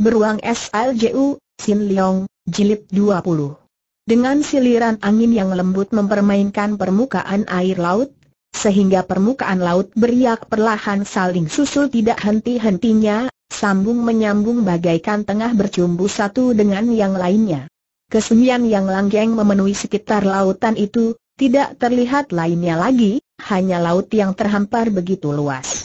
Beruang SLJU, Sin Leong, Jilid 20. Dengan siliran angin yang lembut mempermainkan permukaan air laut, sehingga permukaan laut beriak perlahan saling susul tidak henti-hentinya, sambung menyambung bagaikan tengah bercumbu satu dengan yang lainnya. Kesunyian yang langgeng memenuhi sekitar lautan itu, tidak terlihat lainnya lagi, hanya laut yang terhampar begitu luas.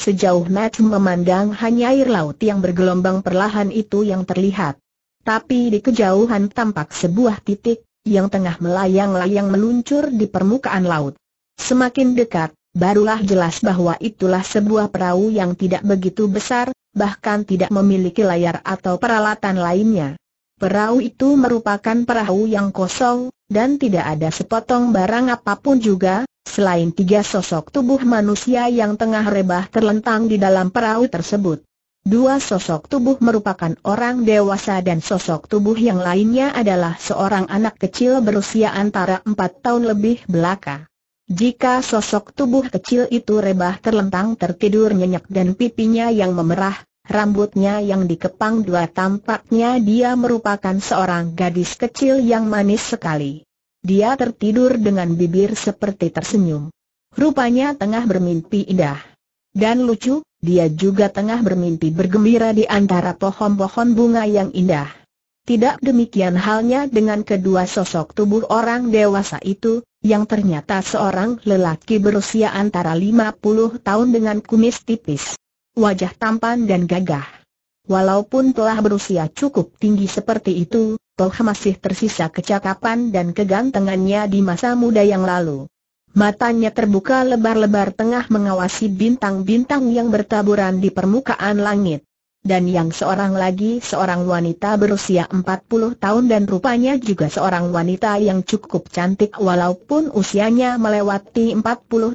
Sejauh mata memandang hanya air laut yang bergelombang perlahan itu yang terlihat. Tapi di kejauhan tampak sebuah titik, yang tengah melayang-layang meluncur di permukaan laut. Semakin dekat, barulah jelas bahwa itulah sebuah perahu yang tidak begitu besar, bahkan tidak memiliki layar atau peralatan lainnya. Perahu itu merupakan perahu yang kosong, dan tidak ada sepotong barang apapun juga, selain tiga sosok tubuh manusia yang tengah rebah terlentang di dalam perahu tersebut. Dua sosok tubuh merupakan orang dewasa dan sosok tubuh yang lainnya adalah seorang anak kecil berusia antara empat tahun lebih belaka. Jika sosok tubuh kecil itu rebah terlentang tertidur nyenyak dan pipinya yang memerah, rambutnya yang dikepang dua tampaknya dia merupakan seorang gadis kecil yang manis sekali. Dia tertidur dengan bibir seperti tersenyum. Rupanya tengah bermimpi indah. Dan lucu, dia juga tengah bermimpi bergembira di antara pohon-pohon bunga yang indah. Tidak demikian halnya dengan kedua sosok tubuh orang dewasa itu, yang ternyata seorang lelaki berusia antara 50 tahun dengan kumis tipis. Wajah tampan dan gagah Walaupun telah berusia cukup tinggi seperti itu, toh masih tersisa kecakapan dan kegantengannya di masa muda yang lalu. Matanya terbuka lebar-lebar tengah mengawasi bintang-bintang yang bertaburan di permukaan langit. Dan yang seorang lagi seorang wanita berusia 40 tahun dan rupanya juga seorang wanita yang cukup cantik walaupun usianya melewati 40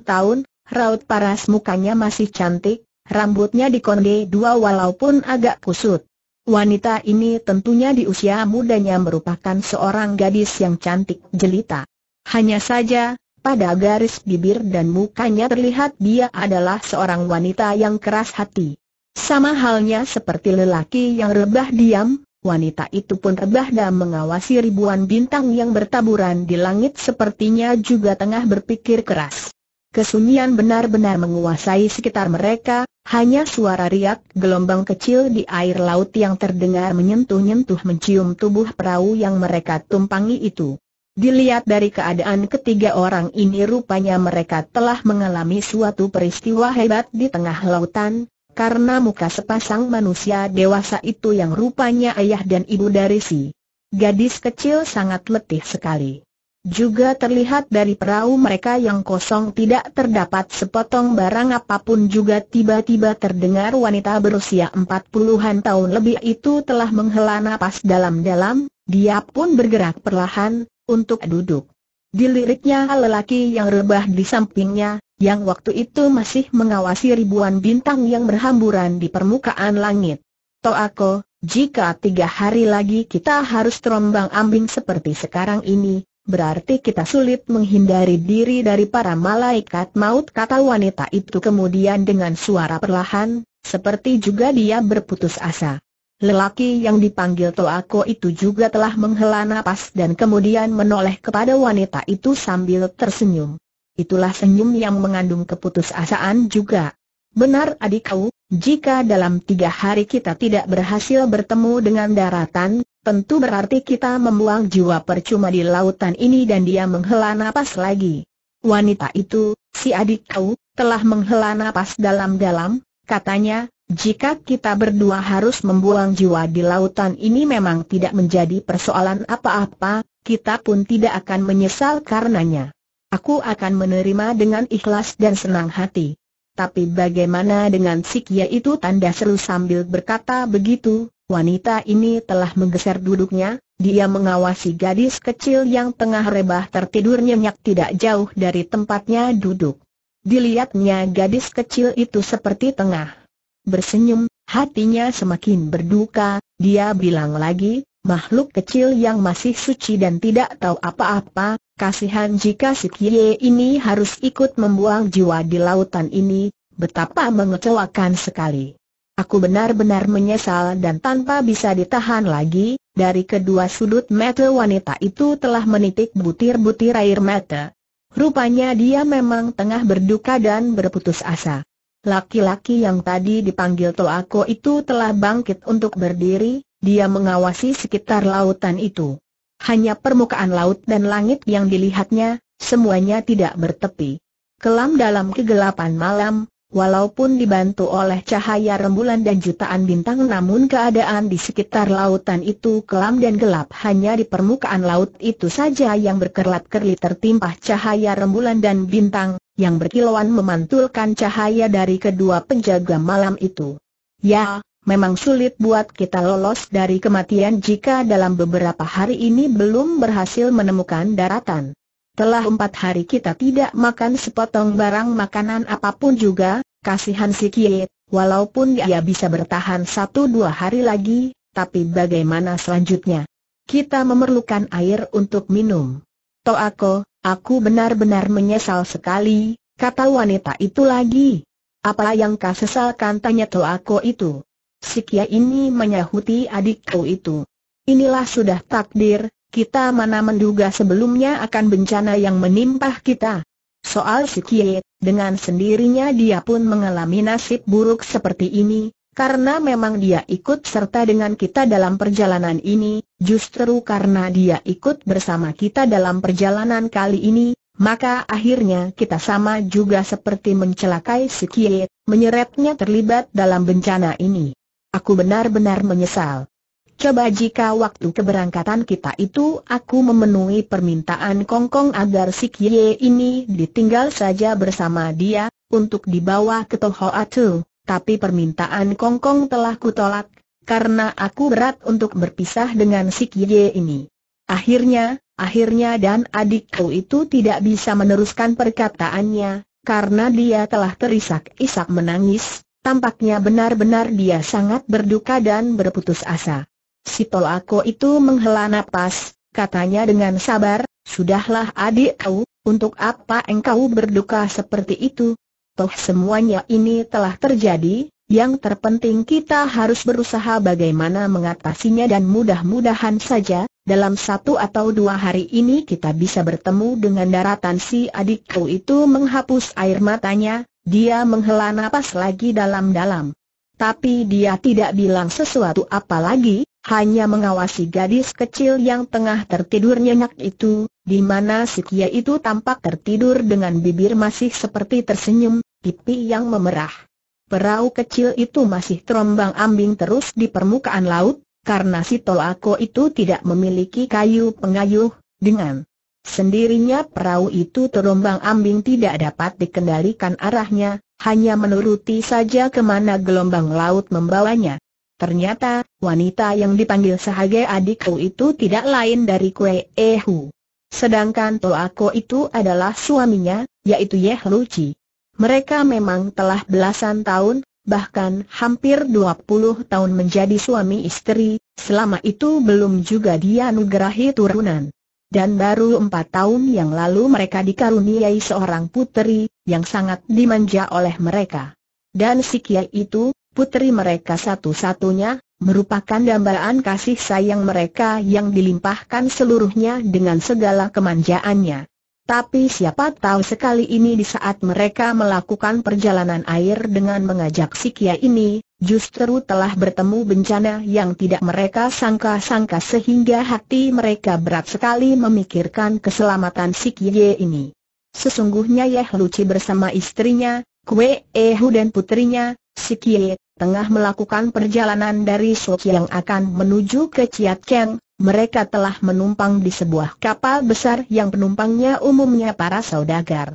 tahun, raut paras mukanya masih cantik, Rambutnya dikonde dua walaupun agak kusut. Wanita ini tentunya di usia mudanya merupakan seorang gadis yang cantik jelita. Hanya saja, pada garis bibir dan mukanya terlihat dia adalah seorang wanita yang keras hati. Sama halnya seperti lelaki yang rebah diam, wanita itu pun rebah dan mengawasi ribuan bintang yang bertaburan di langit sepertinya juga tengah berpikir keras. Kesunyian benar-benar menguasai sekitar mereka, hanya suara riak gelombang kecil di air laut yang terdengar menyentuh-nyentuh mencium tubuh perahu yang mereka tumpangi itu. Dilihat dari keadaan ketiga orang ini rupanya mereka telah mengalami suatu peristiwa hebat di tengah lautan, karena muka sepasang manusia dewasa itu yang rupanya ayah dan ibu dari si gadis kecil sangat letih sekali. Juga terlihat dari perahu mereka yang kosong tidak terdapat sepotong barang apapun juga tiba-tiba terdengar wanita berusia 40-an tahun lebih itu telah menghela napas dalam-dalam, dia pun bergerak perlahan, untuk duduk. Diliriknya lelaki yang rebah di sampingnya, yang waktu itu masih mengawasi ribuan bintang yang berhamburan di permukaan langit. Toako, jika tiga hari lagi kita harus terombang ambing seperti sekarang ini, berarti kita sulit menghindari diri dari para malaikat maut kata wanita itu kemudian dengan suara perlahan, seperti juga dia berputus asa. Lelaki yang dipanggil Toako itu juga telah menghela nafas dan kemudian menoleh kepada wanita itu sambil tersenyum. Itulah senyum yang mengandung keputusasaan juga. Benar adik kau, jika dalam tiga hari kita tidak berhasil bertemu dengan daratan, Tentu berarti kita membuang jiwa percuma di lautan ini dan dia menghela napas lagi. Wanita itu, si adik kau, telah menghela napas dalam-dalam, katanya, jika kita berdua harus membuang jiwa di lautan ini memang tidak menjadi persoalan apa-apa, kita pun tidak akan menyesal karenanya. Aku akan menerima dengan ikhlas dan senang hati. Tapi bagaimana dengan si Kia itu tanda seru sambil berkata begitu, Wanita ini telah menggeser duduknya, dia mengawasi gadis kecil yang tengah rebah tertidur nyenyak tidak jauh dari tempatnya duduk. Dilihatnya gadis kecil itu seperti tengah bersenyum, hatinya semakin berduka, dia bilang lagi, makhluk kecil yang masih suci dan tidak tahu apa-apa, kasihan jika si Kie ini harus ikut membuang jiwa di lautan ini, betapa mengecewakan sekali. Aku benar-benar menyesal dan tanpa bisa ditahan lagi, dari kedua sudut mata wanita itu telah menitik butir-butir air mata. Rupanya dia memang tengah berduka dan berputus asa. Laki-laki yang tadi dipanggil Toako itu telah bangkit untuk berdiri, dia mengawasi sekitar lautan itu. Hanya permukaan laut dan langit yang dilihatnya, semuanya tidak bertepi. Kelam dalam kegelapan malam, Walaupun dibantu oleh cahaya rembulan dan jutaan bintang namun keadaan di sekitar lautan itu kelam dan gelap hanya di permukaan laut itu saja yang berkerlat-kerli tertimpa cahaya rembulan dan bintang, yang berkilauan memantulkan cahaya dari kedua penjaga malam itu. Ya, memang sulit buat kita lolos dari kematian jika dalam beberapa hari ini belum berhasil menemukan daratan. Telah empat hari kita tidak makan sepotong barang makanan apapun juga, kasihan si Kiet, walaupun dia bisa bertahan satu dua hari lagi, tapi bagaimana selanjutnya? Kita memerlukan air untuk minum. Toako, aku aku benar-benar menyesal sekali, kata wanita itu lagi. Apa yang kau sesalkan tanya aku itu? Si Kiet ini menyahuti adikku itu. Inilah sudah takdir, kita mana menduga sebelumnya akan bencana yang menimpa kita. Soal si Kie, dengan sendirinya dia pun mengalami nasib buruk seperti ini, karena memang dia ikut serta dengan kita dalam perjalanan ini, justru karena dia ikut bersama kita dalam perjalanan kali ini, maka akhirnya kita sama juga seperti mencelakai si Kie, menyeretnya terlibat dalam bencana ini. Aku benar-benar menyesal. Coba jika waktu keberangkatan kita itu aku memenuhi permintaan Kongkong agar si Kie ini ditinggal saja bersama dia, untuk dibawa ke Toho Atu, tapi permintaan Kongkong telah kutolak, karena aku berat untuk berpisah dengan si Kie ini. Akhirnya, akhirnya dan adikku itu tidak bisa meneruskan perkataannya, karena dia telah terisak-isak menangis, tampaknya benar-benar dia sangat berduka dan berputus asa. Si tolako itu menghela napas, katanya dengan sabar, Sudahlah adik kau, untuk apa engkau berduka seperti itu? Toh semuanya ini telah terjadi, yang terpenting kita harus berusaha bagaimana mengatasinya dan mudah-mudahan saja, dalam satu atau dua hari ini kita bisa bertemu dengan daratan si adik kau itu menghapus air matanya, dia menghela napas lagi dalam-dalam. Tapi dia tidak bilang sesuatu apa lagi, hanya mengawasi gadis kecil yang tengah tertidur nyenyak itu, di mana si Kia itu tampak tertidur dengan bibir masih seperti tersenyum, pipi yang memerah. Perahu kecil itu masih terombang ambing terus di permukaan laut, karena si Toako itu tidak memiliki kayu pengayuh, dengan Sendirinya perahu itu terombang-ambing tidak dapat dikendalikan arahnya, hanya menuruti saja kemana gelombang laut membawanya. Ternyata, wanita yang dipanggil sebagai adikku itu tidak lain dari Kue Ehu. Sedangkan Toako itu adalah suaminya, yaitu Yeh Luci. Mereka memang telah belasan tahun, bahkan hampir 20 tahun menjadi suami istri, selama itu belum juga dianugerahi turunan dan baru empat tahun yang lalu mereka dikaruniai seorang puteri, yang sangat dimanja oleh mereka. Dan si Kiai itu, puteri mereka satu-satunya, merupakan dambaan kasih sayang mereka yang dilimpahkan seluruhnya dengan segala kemanjaannya. Tapi siapa tahu sekali ini di saat mereka melakukan perjalanan air dengan mengajak si Kia ini, justru telah bertemu bencana yang tidak mereka sangka-sangka sehingga hati mereka berat sekali memikirkan keselamatan si Kie ini. Sesungguhnya Yeh Luci bersama istrinya, Kwe Ehu dan putrinya, si Kie, tengah melakukan perjalanan dari Sok yang akan menuju ke Chiat Keng, mereka telah menumpang di sebuah kapal besar yang penumpangnya umumnya para saudagar.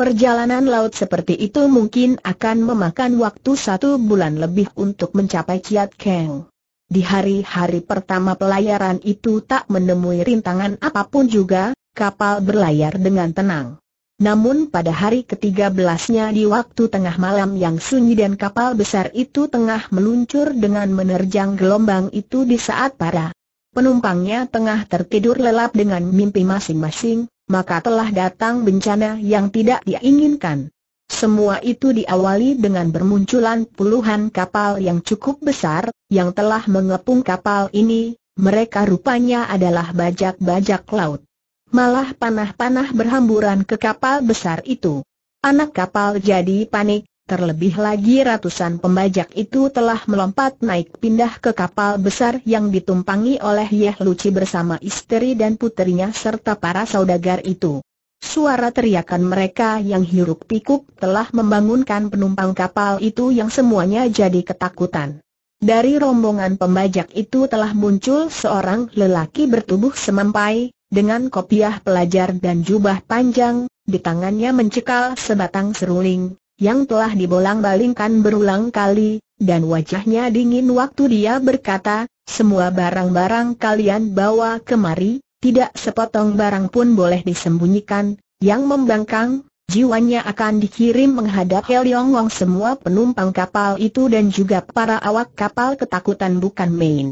Perjalanan laut seperti itu mungkin akan memakan waktu satu bulan lebih untuk mencapai Kiat Keng. Di hari-hari pertama pelayaran itu tak menemui rintangan apapun juga, kapal berlayar dengan tenang. Namun pada hari ketiga belasnya di waktu tengah malam yang sunyi dan kapal besar itu tengah meluncur dengan menerjang gelombang itu di saat para penumpangnya tengah tertidur lelap dengan mimpi masing-masing, maka telah datang bencana yang tidak diinginkan. Semua itu diawali dengan bermunculan puluhan kapal yang cukup besar, yang telah mengepung kapal ini, mereka rupanya adalah bajak-bajak laut. Malah panah-panah berhamburan ke kapal besar itu. Anak kapal jadi panik, Terlebih lagi ratusan pembajak itu telah melompat naik pindah ke kapal besar yang ditumpangi oleh Yeh Luci bersama istri dan puterinya serta para saudagar itu. Suara teriakan mereka yang hiruk pikuk telah membangunkan penumpang kapal itu yang semuanya jadi ketakutan. Dari rombongan pembajak itu telah muncul seorang lelaki bertubuh semampai, dengan kopiah pelajar dan jubah panjang, di tangannya mencekal sebatang seruling, yang telah dibolang-balingkan berulang kali, dan wajahnya dingin waktu dia berkata, semua barang-barang kalian bawa kemari, tidak sepotong barang pun boleh disembunyikan, yang membangkang, jiwanya akan dikirim menghadap Heliong Wong semua penumpang kapal itu dan juga para awak kapal ketakutan bukan main.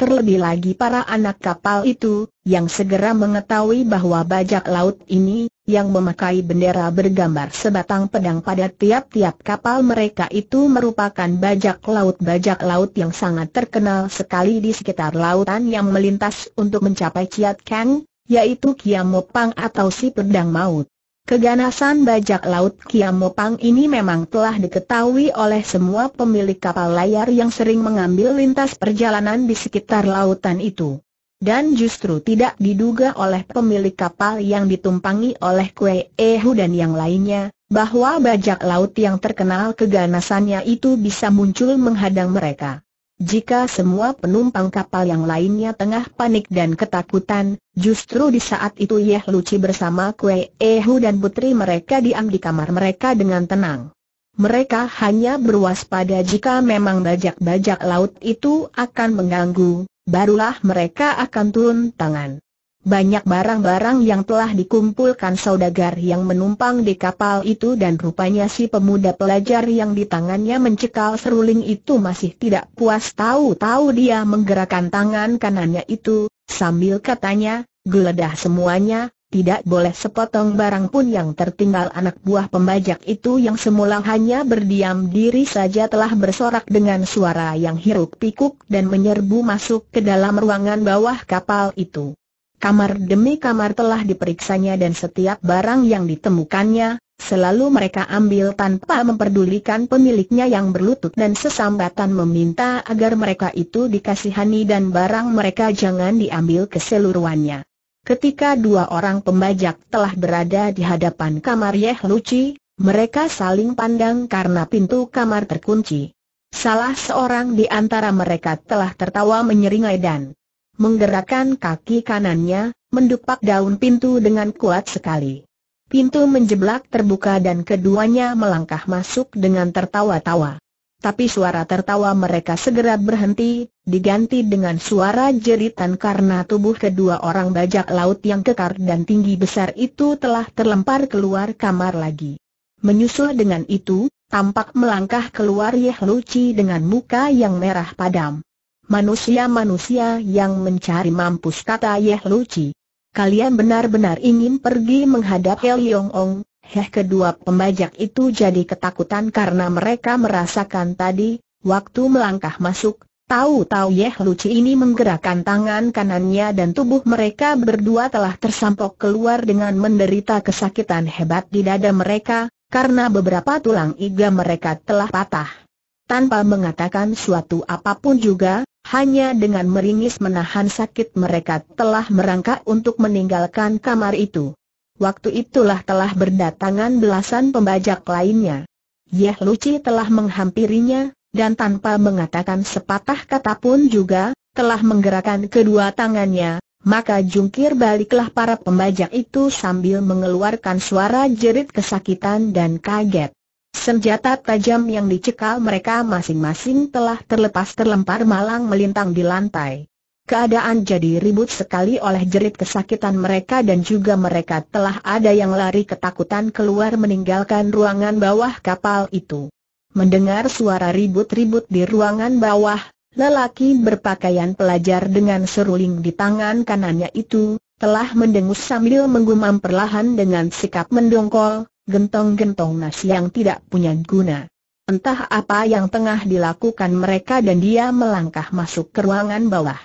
Terlebih lagi para anak kapal itu, yang segera mengetahui bahwa bajak laut ini, yang memakai bendera bergambar sebatang pedang pada tiap-tiap kapal mereka itu merupakan bajak laut-bajak laut yang sangat terkenal sekali di sekitar lautan yang melintas untuk mencapai Ciat Kang, yaitu Kiamopang atau si pedang maut. Keganasan bajak laut Kiamopang ini memang telah diketahui oleh semua pemilik kapal layar yang sering mengambil lintas perjalanan di sekitar lautan itu. Dan justru tidak diduga oleh pemilik kapal yang ditumpangi oleh Kue Ehu dan yang lainnya, bahwa bajak laut yang terkenal keganasannya itu bisa muncul menghadang mereka. Jika semua penumpang kapal yang lainnya tengah panik dan ketakutan, justru di saat itu Yeh Luci bersama Kue Ehu dan putri mereka diam di kamar mereka dengan tenang. Mereka hanya berwaspada jika memang bajak-bajak laut itu akan mengganggu, barulah mereka akan turun tangan. Banyak barang-barang yang telah dikumpulkan saudagar yang menumpang di kapal itu dan rupanya si pemuda pelajar yang di tangannya mencekal seruling itu masih tidak puas tahu-tahu dia menggerakkan tangan kanannya itu, sambil katanya, geledah semuanya, tidak boleh sepotong barang pun yang tertinggal anak buah pembajak itu yang semula hanya berdiam diri saja telah bersorak dengan suara yang hiruk pikuk dan menyerbu masuk ke dalam ruangan bawah kapal itu. Kamar demi kamar telah diperiksanya dan setiap barang yang ditemukannya, selalu mereka ambil tanpa memperdulikan pemiliknya yang berlutut dan sesambatan meminta agar mereka itu dikasihani dan barang mereka jangan diambil keseluruhannya. Ketika dua orang pembajak telah berada di hadapan kamar Yeh Luci, mereka saling pandang karena pintu kamar terkunci. Salah seorang di antara mereka telah tertawa menyeringai dan menggerakkan kaki kanannya, mendupak daun pintu dengan kuat sekali. Pintu menjeblak terbuka dan keduanya melangkah masuk dengan tertawa-tawa. Tapi suara tertawa mereka segera berhenti, diganti dengan suara jeritan karena tubuh kedua orang bajak laut yang kekar dan tinggi besar itu telah terlempar keluar kamar lagi. Menyusul dengan itu, tampak melangkah keluar Yehluci dengan muka yang merah padam. Manusia-manusia yang mencari mampus kata Yeh Luci. Kalian benar-benar ingin pergi menghadap Heliong Ong, heh kedua pembajak itu jadi ketakutan karena mereka merasakan tadi, waktu melangkah masuk, tahu-tahu Yeh Luci ini menggerakkan tangan kanannya dan tubuh mereka berdua telah tersampok keluar dengan menderita kesakitan hebat di dada mereka, karena beberapa tulang iga mereka telah patah. Tanpa mengatakan suatu apapun juga, hanya dengan meringis menahan sakit mereka telah merangkak untuk meninggalkan kamar itu. Waktu itulah telah berdatangan belasan pembajak lainnya. Yeh Luci telah menghampirinya, dan tanpa mengatakan sepatah kata pun juga, telah menggerakkan kedua tangannya, maka jungkir baliklah para pembajak itu sambil mengeluarkan suara jerit kesakitan dan kaget. Senjata tajam yang dicekal mereka masing-masing telah terlepas terlempar malang melintang di lantai. Keadaan jadi ribut sekali oleh jerit kesakitan mereka dan juga mereka telah ada yang lari ketakutan keluar meninggalkan ruangan bawah kapal itu. Mendengar suara ribut-ribut di ruangan bawah, lelaki berpakaian pelajar dengan seruling di tangan kanannya itu, telah mendengus sambil menggumam perlahan dengan sikap mendongkol, gentong-gentong nasi yang tidak punya guna. Entah apa yang tengah dilakukan mereka dan dia melangkah masuk ke ruangan bawah.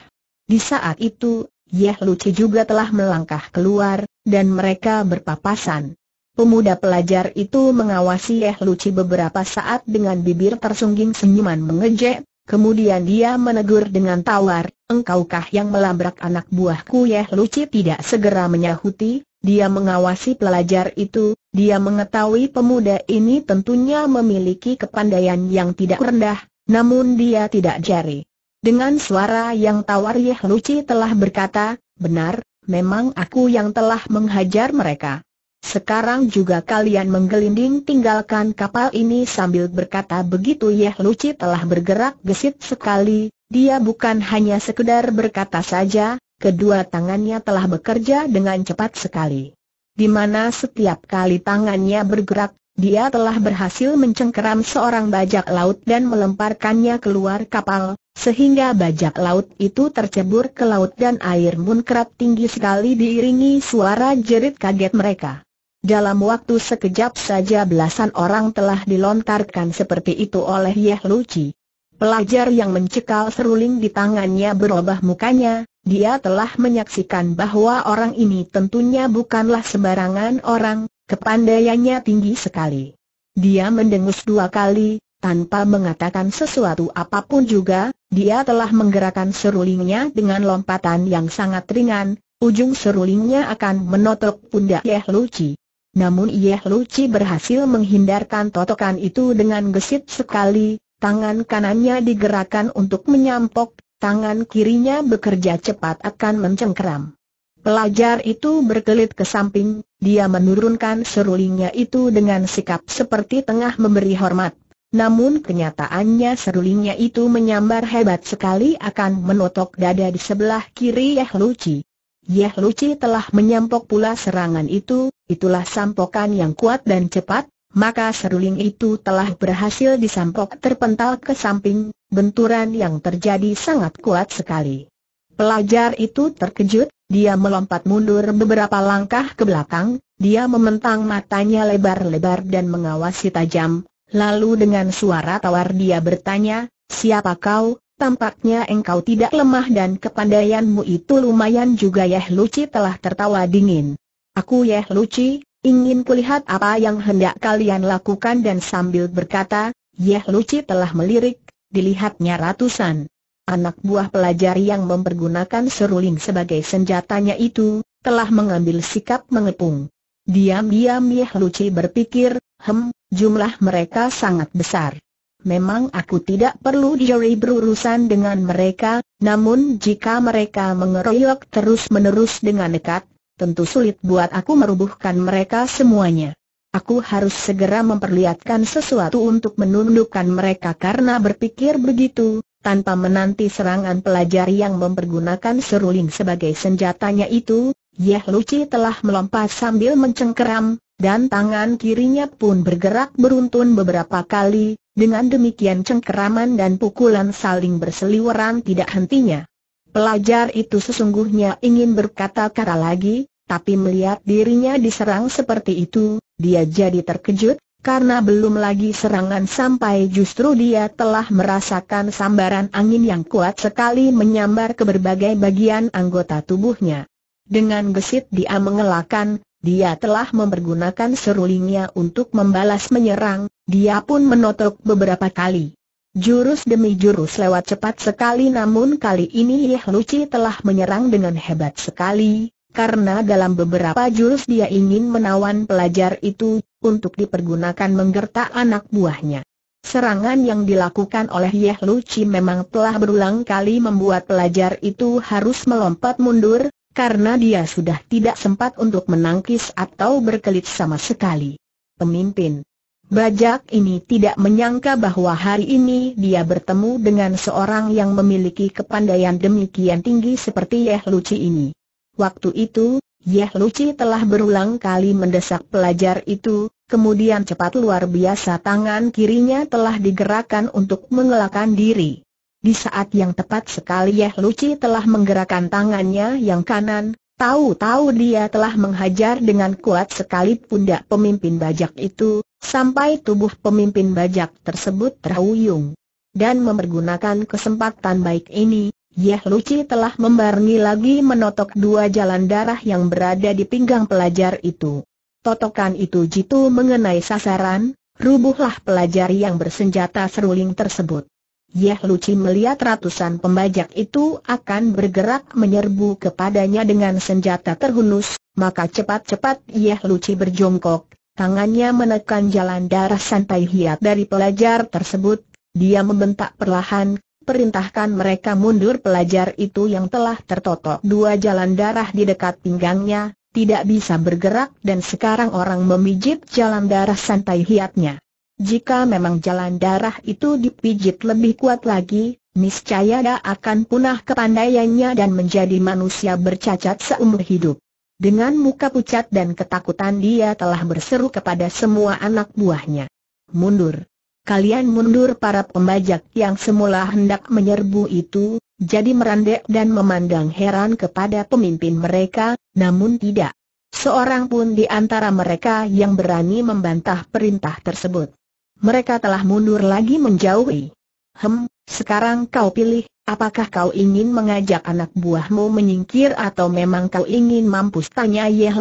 Di saat itu, Yeh Luci juga telah melangkah keluar, dan mereka berpapasan. Pemuda pelajar itu mengawasi Yeh Luci beberapa saat dengan bibir tersungging senyuman mengejek, kemudian dia menegur dengan tawar, Engkaukah yang melabrak anak buahku Yeh Luci tidak segera menyahuti, dia mengawasi pelajar itu, dia mengetahui pemuda ini tentunya memiliki kepandaian yang tidak rendah, namun dia tidak jari. Dengan suara yang tawar Yeh Luci telah berkata, benar, memang aku yang telah menghajar mereka. Sekarang juga kalian menggelinding tinggalkan kapal ini sambil berkata begitu Yeh Luci telah bergerak gesit sekali, dia bukan hanya sekedar berkata saja, kedua tangannya telah bekerja dengan cepat sekali. Di mana setiap kali tangannya bergerak, dia telah berhasil mencengkeram seorang bajak laut dan melemparkannya keluar kapal, sehingga bajak laut itu tercebur ke laut dan air muncrat tinggi sekali diiringi suara jerit kaget mereka. Dalam waktu sekejap saja belasan orang telah dilontarkan seperti itu oleh Yeh Luci. Pelajar yang mencekal seruling di tangannya berubah mukanya, dia telah menyaksikan bahwa orang ini tentunya bukanlah sembarangan orang, kepandaiannya tinggi sekali. Dia mendengus dua kali, tanpa mengatakan sesuatu apapun juga, dia telah menggerakkan serulingnya dengan lompatan yang sangat ringan, ujung serulingnya akan menotok pundak Yeh Luci. Namun Yeh Luci berhasil menghindarkan totokan itu dengan gesit sekali, tangan kanannya digerakkan untuk menyampok, tangan kirinya bekerja cepat akan mencengkeram. Pelajar itu berkelit ke samping, dia menurunkan serulingnya itu dengan sikap seperti tengah memberi hormat. Namun kenyataannya serulingnya itu menyambar hebat sekali akan menotok dada di sebelah kiri Yeh Luci. Yeh Luci telah menyampok pula serangan itu, itulah sampokan yang kuat dan cepat, maka seruling itu telah berhasil disampok terpental ke samping, benturan yang terjadi sangat kuat sekali. Pelajar itu terkejut, dia melompat mundur beberapa langkah ke belakang, dia mementang matanya lebar-lebar dan mengawasi tajam, lalu dengan suara tawar dia bertanya, siapa kau? Tampaknya engkau tidak lemah dan kepandaianmu itu lumayan juga ya, Luci telah tertawa dingin. Aku ya, Luci, ingin kulihat apa yang hendak kalian lakukan dan sambil berkata, Yeh Luci telah melirik, dilihatnya ratusan. Anak buah pelajar yang mempergunakan seruling sebagai senjatanya itu, telah mengambil sikap mengepung. Diam-diam Yeh Luci berpikir, hem, jumlah mereka sangat besar. Memang aku tidak perlu diari berurusan dengan mereka, namun jika mereka mengeroyok terus-menerus dengan dekat, tentu sulit buat aku merubuhkan mereka semuanya. Aku harus segera memperlihatkan sesuatu untuk menundukkan mereka karena berpikir begitu, tanpa menanti serangan pelajar yang mempergunakan seruling sebagai senjatanya itu, Yeh Luci telah melompat sambil mencengkeram, dan tangan kirinya pun bergerak beruntun beberapa kali, dengan demikian cengkeraman dan pukulan saling berseliweran tidak hentinya. Pelajar itu sesungguhnya ingin berkata-kata lagi, tapi melihat dirinya diserang seperti itu, dia jadi terkejut, karena belum lagi serangan sampai justru dia telah merasakan sambaran angin yang kuat sekali menyambar ke berbagai bagian anggota tubuhnya. Dengan gesit dia mengelakkan, dia telah mempergunakan serulingnya untuk membalas menyerang, dia pun menotok beberapa kali. Jurus demi jurus lewat cepat sekali namun kali ini Yeh Luci telah menyerang dengan hebat sekali, karena dalam beberapa jurus dia ingin menawan pelajar itu, untuk dipergunakan menggertak anak buahnya. Serangan yang dilakukan oleh Yeh Luci memang telah berulang kali membuat pelajar itu harus melompat mundur, karena dia sudah tidak sempat untuk menangkis atau berkelit sama sekali. Pemimpin Bajak ini tidak menyangka bahwa hari ini dia bertemu dengan seorang yang memiliki kepandaian demikian tinggi seperti Yeh Luci ini. Waktu itu, Yeh Luci telah berulang kali mendesak pelajar itu, kemudian cepat luar biasa tangan kirinya telah digerakkan untuk mengelakkan diri. Di saat yang tepat sekali Yeh Luci telah menggerakkan tangannya yang kanan, Tahu-tahu dia telah menghajar dengan kuat sekali pundak pemimpin bajak itu, sampai tubuh pemimpin bajak tersebut terhuyung. Dan mempergunakan kesempatan baik ini, Yeh Luci telah membarengi lagi menotok dua jalan darah yang berada di pinggang pelajar itu. Totokan itu jitu mengenai sasaran, rubuhlah pelajar yang bersenjata seruling tersebut. Yeh Luci melihat ratusan pembajak itu akan bergerak menyerbu kepadanya dengan senjata terhunus, maka cepat-cepat Yeh Luci berjongkok, tangannya menekan jalan darah santai hiat dari pelajar tersebut, dia membentak perlahan, perintahkan mereka mundur pelajar itu yang telah tertotok dua jalan darah di dekat pinggangnya, tidak bisa bergerak dan sekarang orang memijit jalan darah santai hiatnya. Jika memang jalan darah itu dipijit lebih kuat lagi, niscaya dia akan punah kepandaiannya dan menjadi manusia bercacat seumur hidup. Dengan muka pucat dan ketakutan dia telah berseru kepada semua anak buahnya. Mundur! Kalian mundur para pembajak yang semula hendak menyerbu itu, jadi merandek dan memandang heran kepada pemimpin mereka, namun tidak. Seorang pun di antara mereka yang berani membantah perintah tersebut. Mereka telah mundur lagi menjauhi. Hem, sekarang kau pilih, apakah kau ingin mengajak anak buahmu menyingkir atau memang kau ingin mampus? Tanya Yeh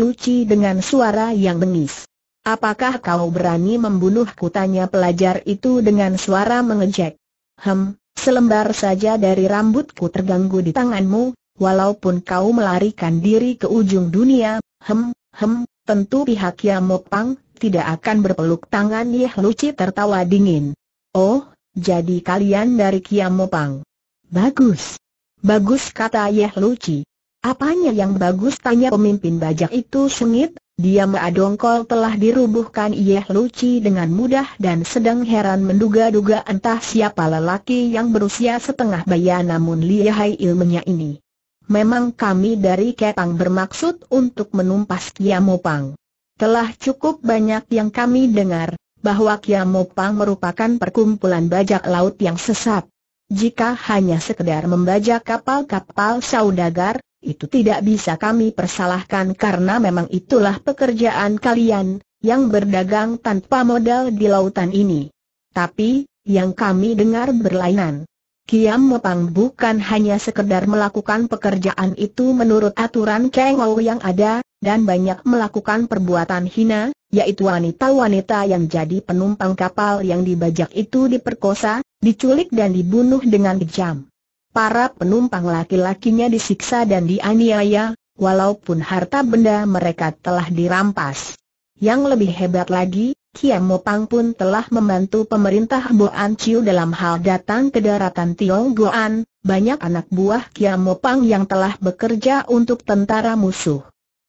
dengan suara yang bengis. Apakah kau berani membunuhku? Tanya pelajar itu dengan suara mengejek. Hem, selembar saja dari rambutku terganggu di tanganmu, walaupun kau melarikan diri ke ujung dunia, hem, hem, tentu pihak Yamopang, tidak akan berpeluk tangan Yeh Luci tertawa dingin. Oh, jadi kalian dari Kiamopang. Bagus. Bagus kata Yeh Luci. Apanya yang bagus tanya pemimpin bajak itu sengit, dia meadongkol telah dirubuhkan Yeh Luci dengan mudah dan sedang heran menduga-duga entah siapa lelaki yang berusia setengah baya namun lihai ilmunya ini. Memang kami dari Kepang bermaksud untuk menumpas Kiamopang. Telah cukup banyak yang kami dengar, bahwa Kiamopang merupakan perkumpulan bajak laut yang sesat. Jika hanya sekedar membajak kapal-kapal saudagar, itu tidak bisa kami persalahkan karena memang itulah pekerjaan kalian, yang berdagang tanpa modal di lautan ini. Tapi, yang kami dengar berlainan. Kiam Mopang bukan hanya sekedar melakukan pekerjaan itu menurut aturan Kengou yang ada, dan banyak melakukan perbuatan hina, yaitu wanita-wanita yang jadi penumpang kapal yang dibajak itu diperkosa, diculik dan dibunuh dengan kejam. Para penumpang laki-lakinya disiksa dan dianiaya, walaupun harta benda mereka telah dirampas. Yang lebih hebat lagi, Kiam Mopang pun telah membantu pemerintah Boan Chiu dalam hal datang ke daratan Tionggoan, banyak anak buah Kiam Mopang yang telah bekerja untuk tentara musuh.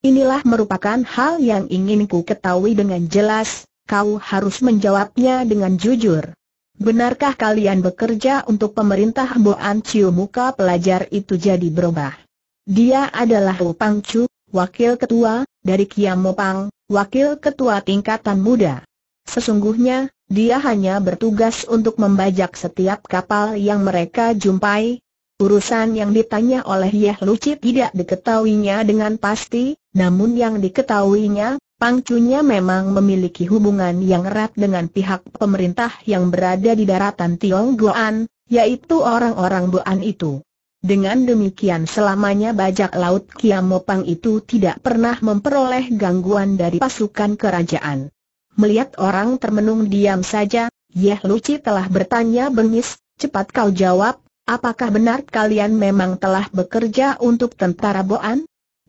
Inilah merupakan hal yang ingin ku ketahui dengan jelas, kau harus menjawabnya dengan jujur. Benarkah kalian bekerja untuk pemerintah Boan Ciu muka pelajar itu jadi berubah? Dia adalah Pang Chu, wakil ketua, dari Pang, wakil ketua tingkatan muda. Sesungguhnya, dia hanya bertugas untuk membajak setiap kapal yang mereka jumpai. Urusan yang ditanya oleh Yeh Lucit tidak diketahuinya dengan pasti, namun yang diketahuinya, pangcunya memang memiliki hubungan yang erat dengan pihak pemerintah yang berada di daratan Tiongguan, yaitu orang-orang Buan itu. Dengan demikian selamanya bajak laut Kiamopang itu tidak pernah memperoleh gangguan dari pasukan kerajaan. Melihat orang termenung diam saja, Yeh Luci telah bertanya bengis, cepat kau jawab, apakah benar kalian memang telah bekerja untuk tentara Boan?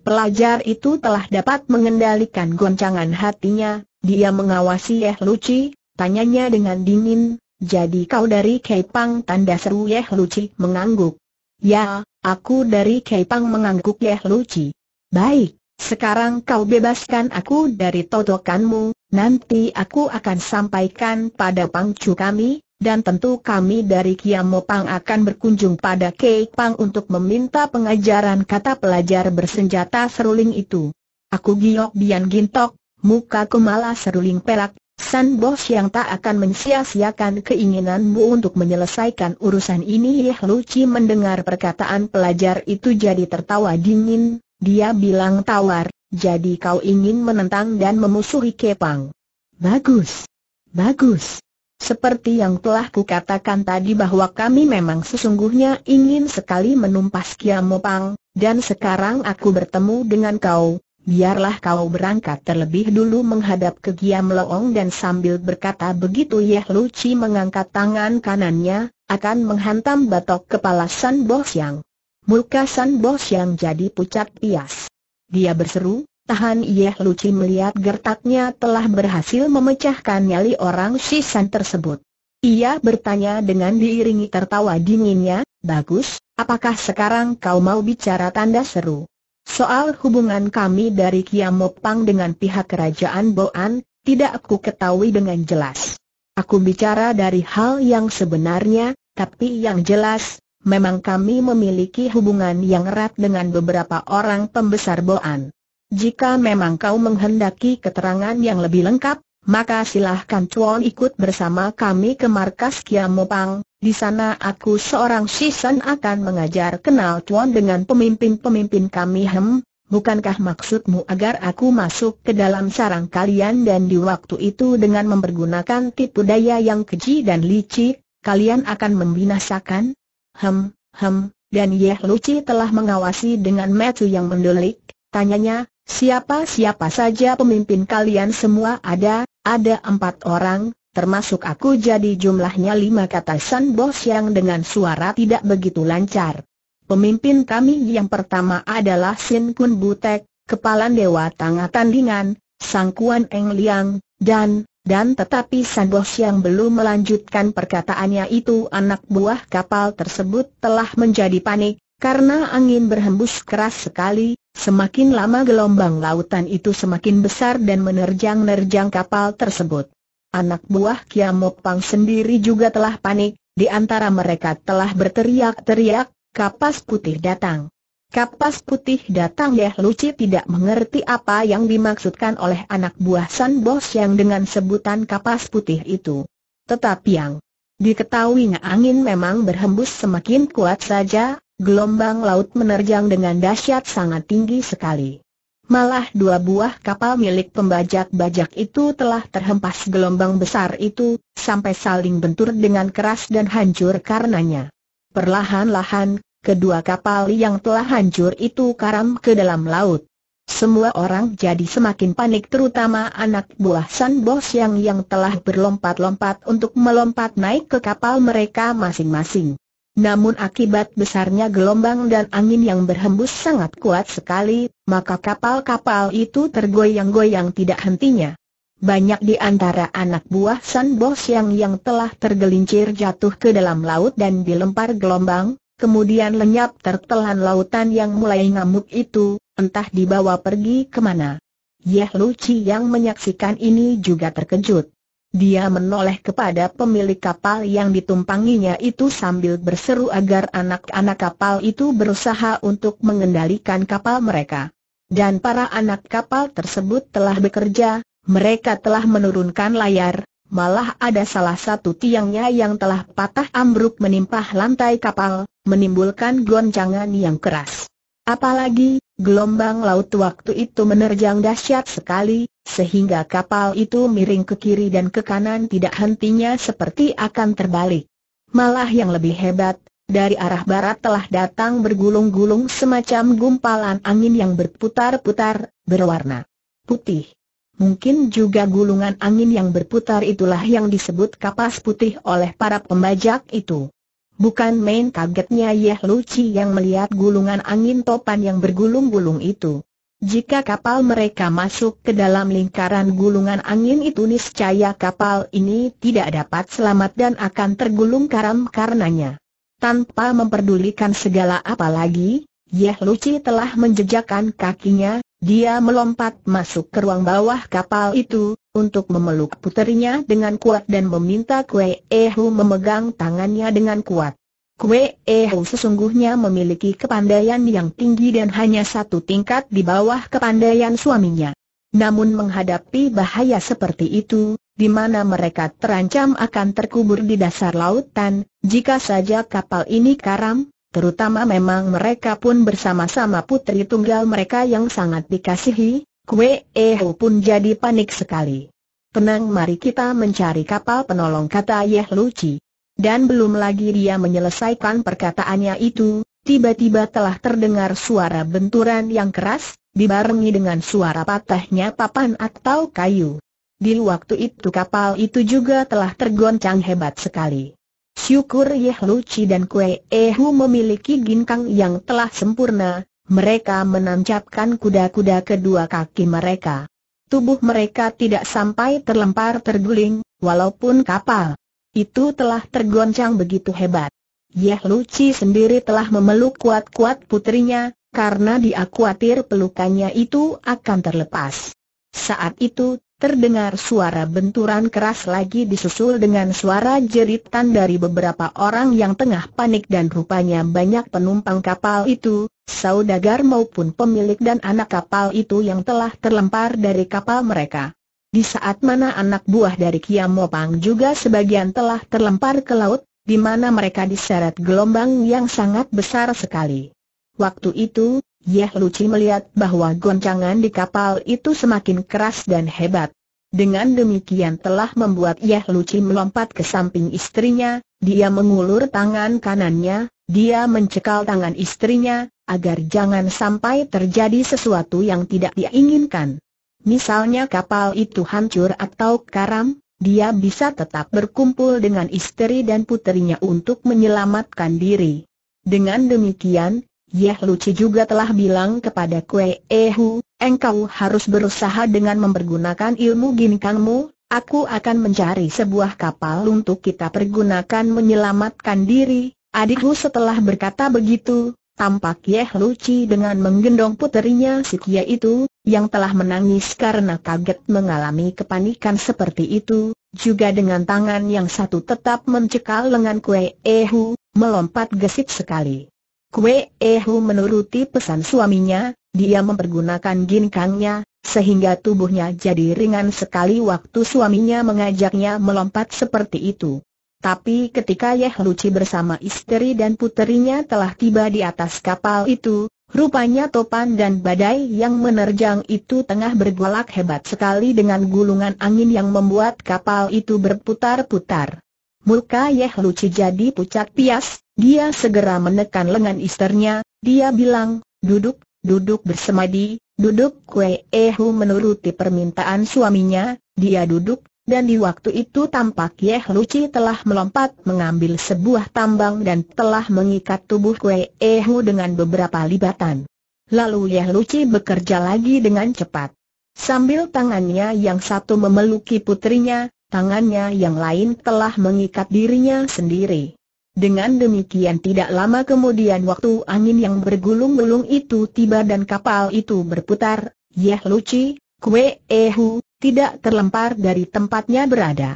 Pelajar itu telah dapat mengendalikan goncangan hatinya, dia mengawasi Yeh Luci, tanyanya dengan dingin, jadi kau dari Kepang? tanda seru Yeh Luci mengangguk. Ya, aku dari Kepang mengangguk Yeh Luci. Baik, sekarang kau bebaskan aku dari totokanmu, nanti aku akan sampaikan pada pangcu kami, dan tentu kami dari Kiamopang akan berkunjung pada Kei Pang untuk meminta pengajaran kata pelajar bersenjata seruling itu. Aku giok bian gintok, muka kemala seruling pelak, San Bos yang tak akan mensia-siakan keinginanmu untuk menyelesaikan urusan ini Yeh Luci mendengar perkataan pelajar itu jadi tertawa dingin, dia bilang tawar, jadi kau ingin menentang dan memusuhi Kepang. Bagus. Bagus. Seperti yang telah kukatakan tadi bahwa kami memang sesungguhnya ingin sekali menumpas Kiamopang, dan sekarang aku bertemu dengan kau, biarlah kau berangkat terlebih dulu menghadap ke Giam Loong dan sambil berkata begitu Yeh Luci mengangkat tangan kanannya, akan menghantam batok kepala San Bo Siang. Muka San Bo Siang jadi pucat pias. Dia berseru, Tahan Yeh Luci melihat gertaknya telah berhasil memecahkan nyali orang sisan tersebut. Ia bertanya dengan diiringi tertawa dinginnya, Bagus, apakah sekarang kau mau bicara tanda seru? Soal hubungan kami dari Kiamopang dengan pihak kerajaan Boan, tidak aku ketahui dengan jelas. Aku bicara dari hal yang sebenarnya, tapi yang jelas, memang kami memiliki hubungan yang erat dengan beberapa orang pembesar Boan. Jika memang kau menghendaki keterangan yang lebih lengkap, maka silahkan Chuan ikut bersama kami ke markas Kiamopang. Di sana aku seorang Shisan akan mengajar kenal Chuan dengan pemimpin-pemimpin kami hem. Bukankah maksudmu agar aku masuk ke dalam sarang kalian dan di waktu itu dengan mempergunakan tipu daya yang keji dan licik, kalian akan membinasakan? Hem, hem, dan Yeh Luci telah mengawasi dengan metu yang mendelik, tanyanya, Siapa-siapa saja pemimpin kalian semua ada, ada empat orang, termasuk aku jadi jumlahnya lima kata San Bos yang dengan suara tidak begitu lancar. Pemimpin kami yang pertama adalah Sin Kun Butek, Kepala Dewa Tangga Tandingan, Sang Kuan Eng Liang, dan, dan tetapi San Bos yang belum melanjutkan perkataannya itu anak buah kapal tersebut telah menjadi panik, karena angin berhembus keras sekali, semakin lama gelombang lautan itu semakin besar dan menerjang-nerjang kapal tersebut. Anak buah Kiamopang sendiri juga telah panik, di antara mereka telah berteriak-teriak, kapas putih datang. Kapas putih datang ya, Luci tidak mengerti apa yang dimaksudkan oleh anak buah San Bos yang dengan sebutan kapas putih itu. Tetapi yang diketahuinya angin memang berhembus semakin kuat saja, Gelombang laut menerjang dengan dahsyat sangat tinggi sekali. Malah dua buah kapal milik pembajak-bajak itu telah terhempas gelombang besar itu, sampai saling bentur dengan keras dan hancur karenanya. Perlahan-lahan, kedua kapal yang telah hancur itu karam ke dalam laut. Semua orang jadi semakin panik terutama anak buah San Bos yang yang telah berlompat-lompat untuk melompat naik ke kapal mereka masing-masing. Namun akibat besarnya gelombang dan angin yang berhembus sangat kuat sekali, maka kapal-kapal itu tergoyang-goyang tidak hentinya. Banyak di antara anak buah San Bos yang yang telah tergelincir jatuh ke dalam laut dan dilempar gelombang, kemudian lenyap tertelan lautan yang mulai ngamuk itu, entah dibawa pergi kemana. Yeh Luci yang menyaksikan ini juga terkejut. Dia menoleh kepada pemilik kapal yang ditumpanginya itu sambil berseru agar anak-anak kapal itu berusaha untuk mengendalikan kapal mereka. Dan para anak kapal tersebut telah bekerja, mereka telah menurunkan layar, malah ada salah satu tiangnya yang telah patah ambruk menimpa lantai kapal, menimbulkan goncangan yang keras. Apalagi, gelombang laut waktu itu menerjang dahsyat sekali, sehingga kapal itu miring ke kiri dan ke kanan tidak hentinya seperti akan terbalik. Malah yang lebih hebat, dari arah barat telah datang bergulung-gulung semacam gumpalan angin yang berputar-putar, berwarna putih. Mungkin juga gulungan angin yang berputar itulah yang disebut kapas putih oleh para pembajak itu. Bukan main kagetnya Yeh Luci yang melihat gulungan angin topan yang bergulung-gulung itu. Jika kapal mereka masuk ke dalam lingkaran gulungan angin itu niscaya kapal ini tidak dapat selamat dan akan tergulung karam karenanya. Tanpa memperdulikan segala apalagi, Yeh Luci telah menjejakkan kakinya, dia melompat masuk ke ruang bawah kapal itu, untuk memeluk puterinya dengan kuat dan meminta Kue Ehu memegang tangannya dengan kuat. Kue Ehu sesungguhnya memiliki kepandaian yang tinggi dan hanya satu tingkat di bawah kepandaian suaminya. Namun menghadapi bahaya seperti itu, di mana mereka terancam akan terkubur di dasar lautan, jika saja kapal ini karam, terutama memang mereka pun bersama-sama putri tunggal mereka yang sangat dikasihi, Kue Ehu pun jadi panik sekali. Tenang mari kita mencari kapal penolong kata Yeh Luci. Dan belum lagi dia menyelesaikan perkataannya itu, tiba-tiba telah terdengar suara benturan yang keras, dibarengi dengan suara patahnya papan atau kayu. Di waktu itu kapal itu juga telah tergoncang hebat sekali. Syukur Yeh Luci dan Kue Ehu memiliki ginkang yang telah sempurna, mereka menancapkan kuda-kuda kedua kaki mereka. Tubuh mereka tidak sampai terlempar terguling, walaupun kapal itu telah tergoncang begitu hebat. Yeh Luci sendiri telah memeluk kuat-kuat putrinya, karena dia khawatir pelukannya itu akan terlepas. Saat itu, terdengar suara benturan keras lagi disusul dengan suara jeritan dari beberapa orang yang tengah panik dan rupanya banyak penumpang kapal itu, saudagar maupun pemilik dan anak kapal itu yang telah terlempar dari kapal mereka. Di saat mana anak buah dari Kiamopang juga sebagian telah terlempar ke laut, di mana mereka diseret gelombang yang sangat besar sekali. Waktu itu, Yeh Luci melihat bahwa goncangan di kapal itu semakin keras dan hebat. Dengan demikian telah membuat Yeh Luci melompat ke samping istrinya, dia mengulur tangan kanannya, dia mencekal tangan istrinya, agar jangan sampai terjadi sesuatu yang tidak diinginkan. Misalnya kapal itu hancur atau karam, dia bisa tetap berkumpul dengan istri dan putrinya untuk menyelamatkan diri. Dengan demikian, Yeh Luci juga telah bilang kepada Kue Ehu, engkau harus berusaha dengan mempergunakan ilmu ginkangmu, aku akan mencari sebuah kapal untuk kita pergunakan menyelamatkan diri. Adikku setelah berkata begitu, Tampak Yeh Luci dengan menggendong puterinya si Kia itu, yang telah menangis karena kaget mengalami kepanikan seperti itu, juga dengan tangan yang satu tetap mencekal lengan Kue Ehu, melompat gesit sekali. Kue Ehu menuruti pesan suaminya, dia mempergunakan ginkangnya, sehingga tubuhnya jadi ringan sekali waktu suaminya mengajaknya melompat seperti itu. Tapi ketika Yeh Luci bersama istri dan puterinya telah tiba di atas kapal itu, rupanya topan dan badai yang menerjang itu tengah bergolak hebat sekali dengan gulungan angin yang membuat kapal itu berputar-putar. Muka Yeh Luci jadi pucat pias, dia segera menekan lengan istrinya, dia bilang, duduk, duduk bersemadi, duduk kue ehu menuruti permintaan suaminya, dia duduk, dan di waktu itu tampak Yeh Luci telah melompat mengambil sebuah tambang dan telah mengikat tubuh Kue Ehu dengan beberapa libatan. Lalu Yeh Luci bekerja lagi dengan cepat. Sambil tangannya yang satu memeluki putrinya, tangannya yang lain telah mengikat dirinya sendiri. Dengan demikian tidak lama kemudian waktu angin yang bergulung-gulung itu tiba dan kapal itu berputar, Yeh Luci, Kue Ehu, tidak terlempar dari tempatnya berada.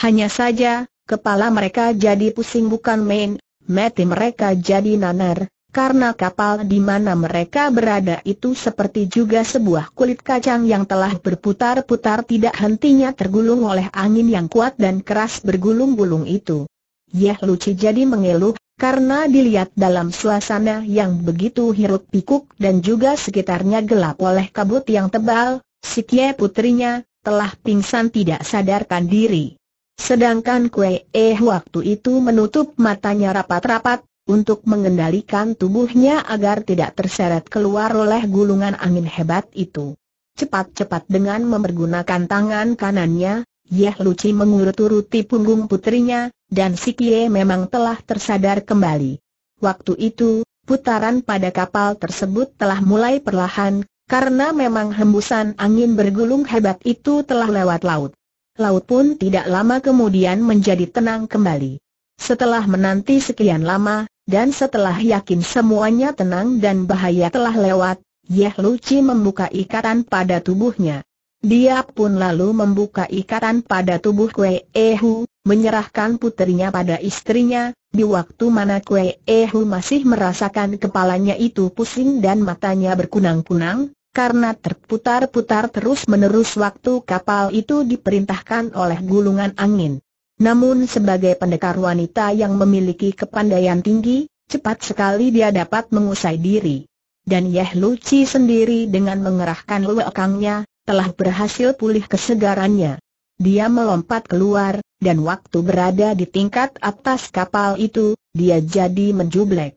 Hanya saja, kepala mereka jadi pusing bukan main, mati mereka jadi nanar, karena kapal di mana mereka berada itu seperti juga sebuah kulit kacang yang telah berputar-putar tidak hentinya tergulung oleh angin yang kuat dan keras bergulung-gulung itu. Yah Luci jadi mengeluh, karena dilihat dalam suasana yang begitu hiruk pikuk dan juga sekitarnya gelap oleh kabut yang tebal, Kie putrinya, telah pingsan tidak sadarkan diri. Sedangkan Kue Eh waktu itu menutup matanya rapat-rapat, untuk mengendalikan tubuhnya agar tidak terseret keluar oleh gulungan angin hebat itu. Cepat-cepat dengan mempergunakan tangan kanannya, Yeh Luci mengurut-uruti punggung putrinya, dan si Kie memang telah tersadar kembali. Waktu itu, putaran pada kapal tersebut telah mulai perlahan, karena memang hembusan angin bergulung hebat itu telah lewat laut. Laut pun tidak lama kemudian menjadi tenang kembali. Setelah menanti sekian lama, dan setelah yakin semuanya tenang dan bahaya telah lewat, Yeh Luci membuka ikatan pada tubuhnya. Dia pun lalu membuka ikatan pada tubuh Kue Ehu, menyerahkan putrinya pada istrinya, di waktu mana Kue Ehu masih merasakan kepalanya itu pusing dan matanya berkunang-kunang, karena terputar-putar terus-menerus waktu kapal itu diperintahkan oleh gulungan angin. Namun sebagai pendekar wanita yang memiliki kepandaian tinggi, cepat sekali dia dapat mengusai diri. Dan Yeh Luci sendiri dengan mengerahkan luekangnya, telah berhasil pulih kesegarannya. Dia melompat keluar, dan waktu berada di tingkat atas kapal itu, dia jadi menjublek.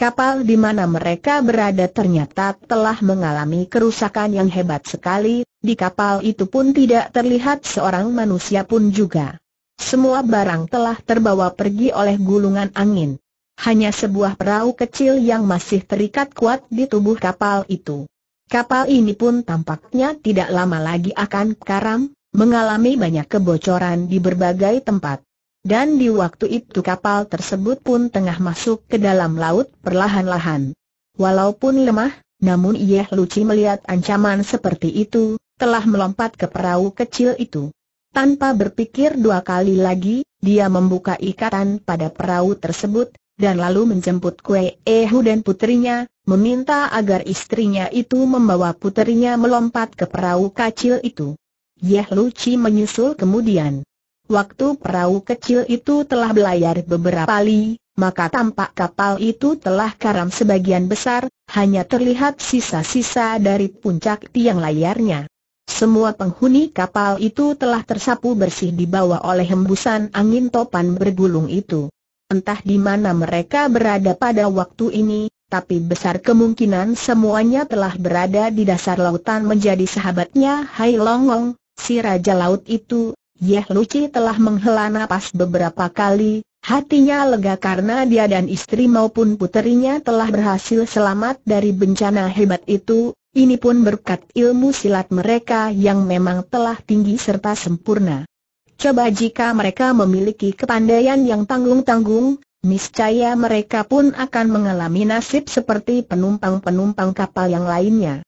Kapal di mana mereka berada ternyata telah mengalami kerusakan yang hebat sekali, di kapal itu pun tidak terlihat seorang manusia pun juga. Semua barang telah terbawa pergi oleh gulungan angin. Hanya sebuah perahu kecil yang masih terikat kuat di tubuh kapal itu. Kapal ini pun tampaknya tidak lama lagi akan karam, mengalami banyak kebocoran di berbagai tempat. Dan di waktu itu kapal tersebut pun tengah masuk ke dalam laut perlahan-lahan. Walaupun lemah, namun Yeh Luci melihat ancaman seperti itu, telah melompat ke perahu kecil itu. Tanpa berpikir dua kali lagi, dia membuka ikatan pada perahu tersebut, dan lalu menjemput Kue Ehu dan putrinya, meminta agar istrinya itu membawa putrinya melompat ke perahu kecil itu. Yeh Luci menyusul kemudian. Waktu perahu kecil itu telah belayar beberapa kali, maka tampak kapal itu telah karam sebagian besar, hanya terlihat sisa-sisa dari puncak tiang layarnya. Semua penghuni kapal itu telah tersapu bersih di bawah oleh hembusan angin topan bergulung itu. Entah di mana mereka berada pada waktu ini, tapi besar kemungkinan semuanya telah berada di dasar lautan menjadi sahabatnya Hai Longong, si Raja Laut itu, Yeh Luci telah menghela napas beberapa kali, hatinya lega karena dia dan istri maupun puterinya telah berhasil selamat dari bencana hebat itu, ini pun berkat ilmu silat mereka yang memang telah tinggi serta sempurna. Coba jika mereka memiliki kepandaian yang tanggung-tanggung, niscaya mereka pun akan mengalami nasib seperti penumpang-penumpang kapal yang lainnya.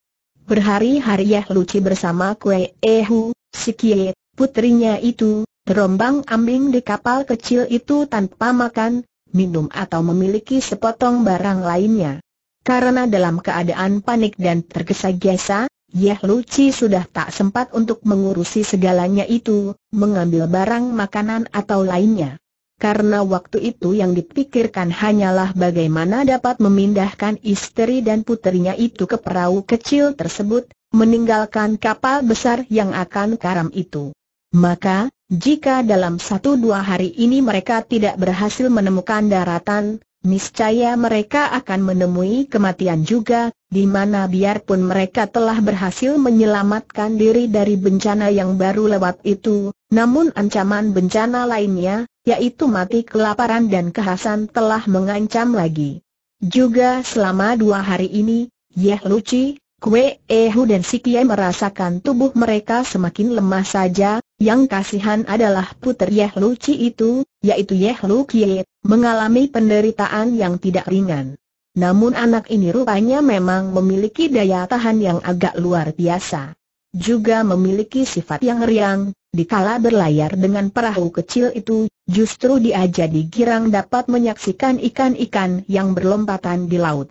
Berhari-hari Yeh Luci bersama Kue Ehu, si Kie Putrinya itu, terombang ambing di kapal kecil itu tanpa makan, minum atau memiliki sepotong barang lainnya. Karena dalam keadaan panik dan tergesa-gesa, Yeh Luci sudah tak sempat untuk mengurusi segalanya itu, mengambil barang makanan atau lainnya. Karena waktu itu yang dipikirkan hanyalah bagaimana dapat memindahkan istri dan putrinya itu ke perahu kecil tersebut, meninggalkan kapal besar yang akan karam itu. Maka, jika dalam satu dua hari ini mereka tidak berhasil menemukan daratan, niscaya mereka akan menemui kematian juga, di mana biarpun mereka telah berhasil menyelamatkan diri dari bencana yang baru lewat itu, namun ancaman bencana lainnya, yaitu mati kelaparan dan kehasan telah mengancam lagi. Juga selama dua hari ini, Yeh Luci, Kwe, Ehu dan Sikie merasakan tubuh mereka semakin lemah saja, yang kasihan adalah puter Yeh Chi itu, yaitu Yeh Lukie, mengalami penderitaan yang tidak ringan. Namun anak ini rupanya memang memiliki daya tahan yang agak luar biasa. Juga memiliki sifat yang riang, dikala berlayar dengan perahu kecil itu, justru dia jadi girang dapat menyaksikan ikan-ikan yang berlompatan di laut.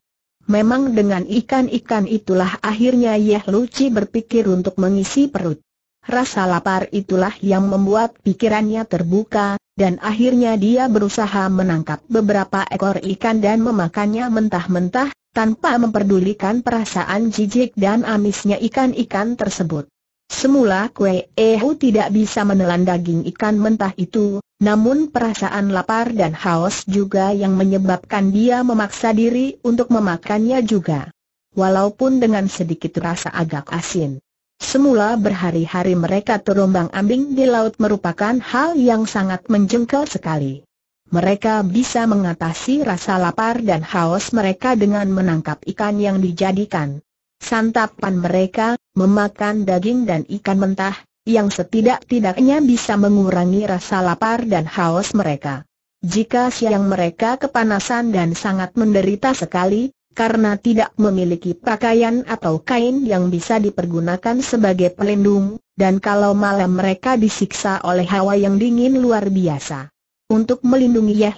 Memang dengan ikan-ikan itulah akhirnya Yeh Luci berpikir untuk mengisi perut. Rasa lapar itulah yang membuat pikirannya terbuka, dan akhirnya dia berusaha menangkap beberapa ekor ikan dan memakannya mentah-mentah, tanpa memperdulikan perasaan jijik dan amisnya ikan-ikan tersebut. Semula Kue Ehu tidak bisa menelan daging ikan mentah itu, namun perasaan lapar dan haus juga yang menyebabkan dia memaksa diri untuk memakannya juga. Walaupun dengan sedikit rasa agak asin. Semula berhari-hari mereka terombang ambing di laut merupakan hal yang sangat menjengkel sekali. Mereka bisa mengatasi rasa lapar dan haus mereka dengan menangkap ikan yang dijadikan santapan mereka, memakan daging dan ikan mentah, yang setidak-tidaknya bisa mengurangi rasa lapar dan haus mereka. Jika siang mereka kepanasan dan sangat menderita sekali, karena tidak memiliki pakaian atau kain yang bisa dipergunakan sebagai pelindung, dan kalau malam mereka disiksa oleh hawa yang dingin luar biasa. Untuk melindungi Yeh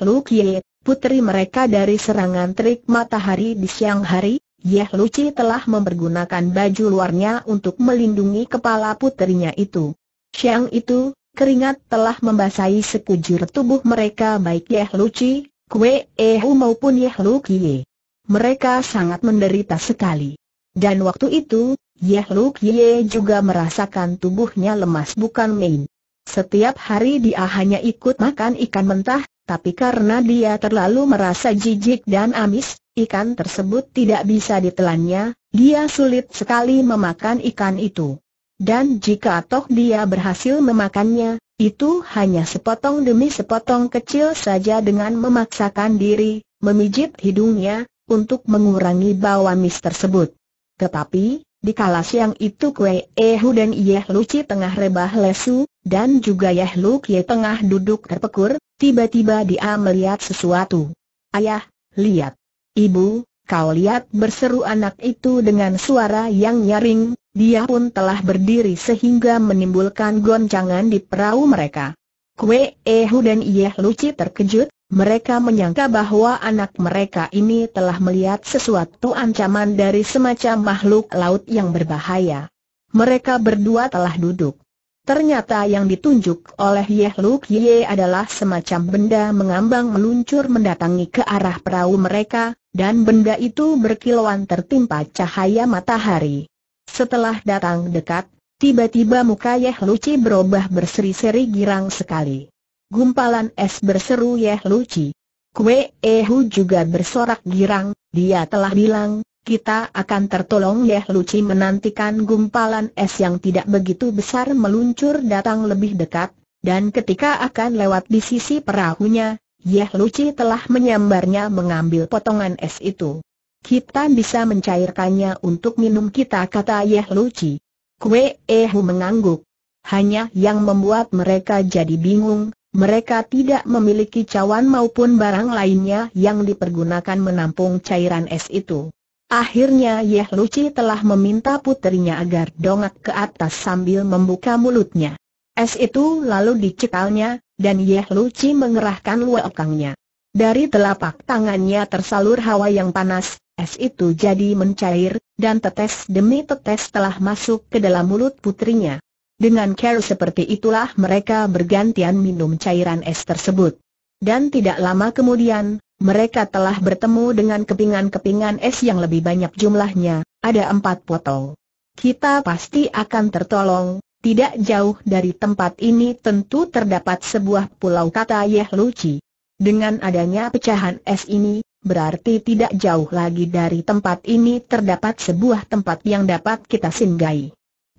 putri mereka dari serangan terik matahari di siang hari, Yeh Luci telah mempergunakan baju luarnya untuk melindungi kepala puterinya itu. Siang itu, keringat telah membasahi sekujur tubuh mereka baik Yeh Luci, Kue Ehu maupun Yeh Luki. Mereka sangat menderita sekali. Dan waktu itu, Yeh Luki juga merasakan tubuhnya lemas bukan main. Setiap hari dia hanya ikut makan ikan mentah, tapi karena dia terlalu merasa jijik dan amis, Ikan tersebut tidak bisa ditelannya, dia sulit sekali memakan ikan itu. Dan jika toh dia berhasil memakannya, itu hanya sepotong demi sepotong kecil saja dengan memaksakan diri, memijit hidungnya, untuk mengurangi bau amis tersebut. Tetapi, di kala siang itu Kue Ehu dan Yeh Luci tengah rebah lesu, dan juga Yeh luci tengah duduk terpekur, tiba-tiba dia melihat sesuatu. Ayah, lihat. Ibu, kau lihat berseru anak itu dengan suara yang nyaring, dia pun telah berdiri sehingga menimbulkan goncangan di perahu mereka. Kue Ehu dan Yeh Luci terkejut, mereka menyangka bahwa anak mereka ini telah melihat sesuatu ancaman dari semacam makhluk laut yang berbahaya. Mereka berdua telah duduk. Ternyata yang ditunjuk oleh Yeh Luk Ye adalah semacam benda mengambang meluncur mendatangi ke arah perahu mereka, dan benda itu berkilauan tertimpa cahaya matahari. Setelah datang dekat, tiba-tiba muka Yeh Luci berubah berseri-seri girang sekali. Gumpalan es berseru Yeh Luci. Kwe Ehu juga bersorak girang, dia telah bilang, kita akan tertolong Yeh Luci menantikan gumpalan es yang tidak begitu besar meluncur datang lebih dekat, dan ketika akan lewat di sisi perahunya, Yeh Luci telah menyambarnya mengambil potongan es itu. Kita bisa mencairkannya untuk minum kita kata Yeh Luci. Kue Ehu mengangguk. Hanya yang membuat mereka jadi bingung, mereka tidak memiliki cawan maupun barang lainnya yang dipergunakan menampung cairan es itu. Akhirnya Yeh Luci telah meminta putrinya agar dongak ke atas sambil membuka mulutnya. Es itu lalu dicekalnya, dan Yeh Luci mengerahkan luakangnya. Dari telapak tangannya tersalur hawa yang panas, es itu jadi mencair, dan tetes demi tetes telah masuk ke dalam mulut putrinya. Dengan care seperti itulah mereka bergantian minum cairan es tersebut. Dan tidak lama kemudian, mereka telah bertemu dengan kepingan-kepingan es yang lebih banyak jumlahnya, ada empat potong. Kita pasti akan tertolong, tidak jauh dari tempat ini tentu terdapat sebuah pulau kata Yeh Luci. Dengan adanya pecahan es ini, berarti tidak jauh lagi dari tempat ini terdapat sebuah tempat yang dapat kita singgahi.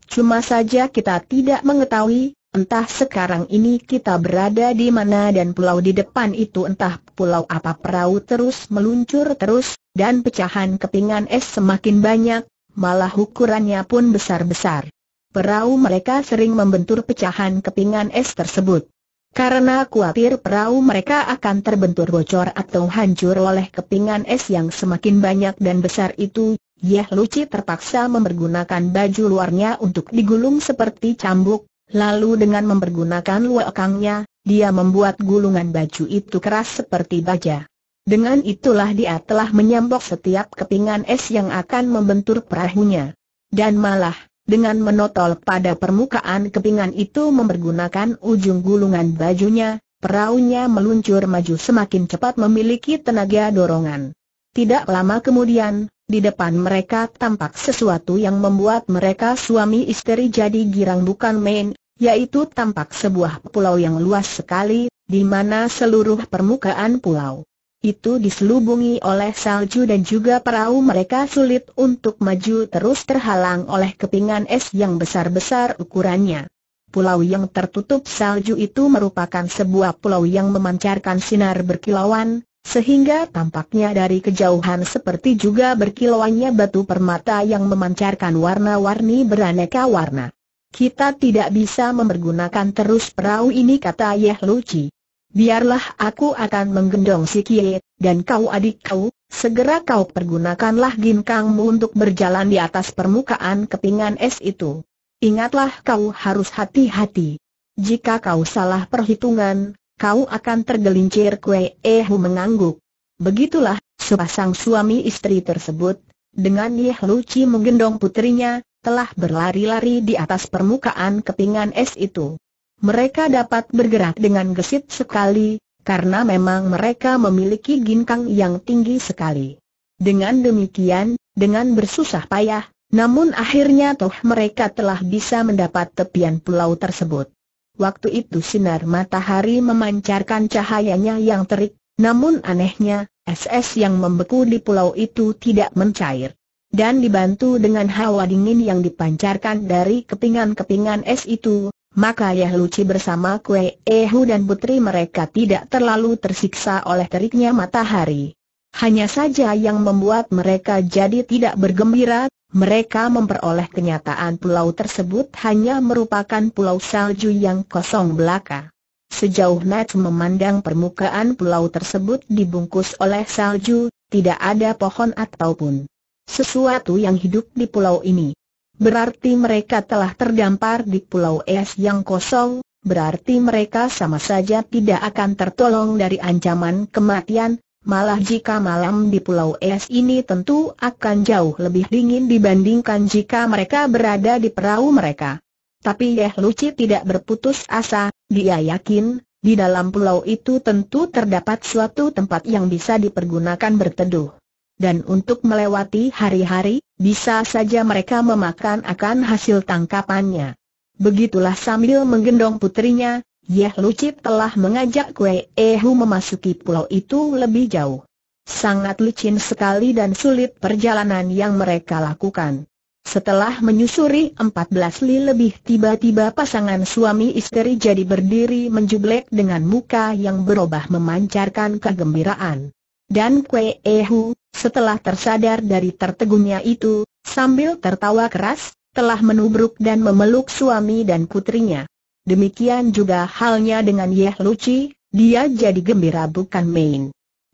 Cuma saja kita tidak mengetahui, entah sekarang ini kita berada di mana dan pulau di depan itu entah pulau apa perahu terus meluncur terus, dan pecahan kepingan es semakin banyak, malah ukurannya pun besar-besar. Perahu mereka sering membentur pecahan kepingan es tersebut. Karena khawatir perahu mereka akan terbentur bocor atau hancur oleh kepingan es yang semakin banyak dan besar itu, Yeh Luci terpaksa mempergunakan baju luarnya untuk digulung seperti cambuk, lalu dengan mempergunakan luakangnya, dia membuat gulungan baju itu keras seperti baja. Dengan itulah dia telah menyambok setiap kepingan es yang akan membentur perahunya. Dan malah, dengan menotol pada permukaan kepingan itu mempergunakan ujung gulungan bajunya, peraunya meluncur maju semakin cepat memiliki tenaga dorongan. Tidak lama kemudian, di depan mereka tampak sesuatu yang membuat mereka suami istri jadi girang bukan main, yaitu tampak sebuah pulau yang luas sekali, di mana seluruh permukaan pulau itu diselubungi oleh salju dan juga perahu mereka sulit untuk maju terus terhalang oleh kepingan es yang besar-besar ukurannya. Pulau yang tertutup salju itu merupakan sebuah pulau yang memancarkan sinar berkilauan, sehingga tampaknya dari kejauhan seperti juga berkilauannya batu permata yang memancarkan warna-warni beraneka warna. Kita tidak bisa mempergunakan terus perahu ini kata Yeh Luci biarlah aku akan menggendong si Kie, dan kau adik kau, segera kau pergunakanlah ginkangmu untuk berjalan di atas permukaan kepingan es itu. Ingatlah kau harus hati-hati. Jika kau salah perhitungan, kau akan tergelincir kue ehu mengangguk. Begitulah, sepasang suami istri tersebut, dengan Yeh Luci menggendong putrinya, telah berlari-lari di atas permukaan kepingan es itu mereka dapat bergerak dengan gesit sekali, karena memang mereka memiliki ginkang yang tinggi sekali. Dengan demikian, dengan bersusah payah, namun akhirnya toh mereka telah bisa mendapat tepian pulau tersebut. Waktu itu sinar matahari memancarkan cahayanya yang terik, namun anehnya, SS yang membeku di pulau itu tidak mencair. Dan dibantu dengan hawa dingin yang dipancarkan dari kepingan-kepingan es itu, maka Yah Luci bersama Kue Ehu dan putri mereka tidak terlalu tersiksa oleh teriknya matahari. Hanya saja yang membuat mereka jadi tidak bergembira, mereka memperoleh kenyataan pulau tersebut hanya merupakan pulau salju yang kosong belaka. Sejauh Nats memandang permukaan pulau tersebut dibungkus oleh salju, tidak ada pohon ataupun sesuatu yang hidup di pulau ini. Berarti mereka telah terdampar di pulau es yang kosong, berarti mereka sama saja tidak akan tertolong dari ancaman kematian, malah jika malam di pulau es ini tentu akan jauh lebih dingin dibandingkan jika mereka berada di perahu mereka. Tapi Yeh Luci tidak berputus asa, dia yakin, di dalam pulau itu tentu terdapat suatu tempat yang bisa dipergunakan berteduh dan untuk melewati hari-hari, bisa saja mereka memakan akan hasil tangkapannya. Begitulah sambil menggendong putrinya, Yeh Lucip telah mengajak Kue Ehu memasuki pulau itu lebih jauh. Sangat licin sekali dan sulit perjalanan yang mereka lakukan. Setelah menyusuri 14 li lebih tiba-tiba pasangan suami istri jadi berdiri menjublek dengan muka yang berubah memancarkan kegembiraan dan Kue Ehu, setelah tersadar dari tertegunnya itu, sambil tertawa keras, telah menubruk dan memeluk suami dan putrinya. Demikian juga halnya dengan Yeh Luci, dia jadi gembira bukan main.